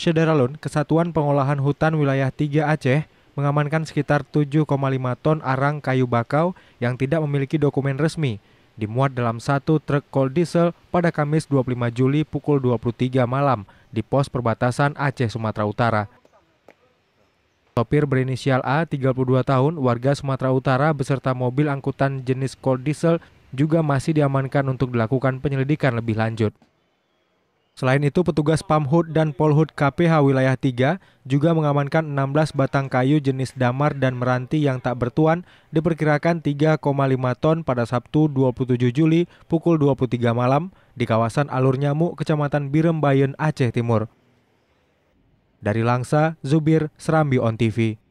Sederalun, Kesatuan Pengolahan Hutan Wilayah 3 Aceh, mengamankan sekitar 7,5 ton arang kayu bakau yang tidak memiliki dokumen resmi, dimuat dalam satu truk kol diesel pada Kamis 25 Juli pukul 23 malam di pos perbatasan Aceh, Sumatera Utara. Sopir berinisial A, 32 tahun, warga Sumatera Utara beserta mobil angkutan jenis kol diesel juga masih diamankan untuk dilakukan penyelidikan lebih lanjut. Selain itu, petugas Pamhut dan Polhut KPH Wilayah 3 juga mengamankan 16 batang kayu jenis damar dan meranti yang tak bertuan diperkirakan 3,5 ton pada Sabtu 27 Juli pukul 23 malam di kawasan Alur Nyamuk, Kecamatan Birembayen, Aceh Timur. Dari Langsa, Zubir, Serambi On TV.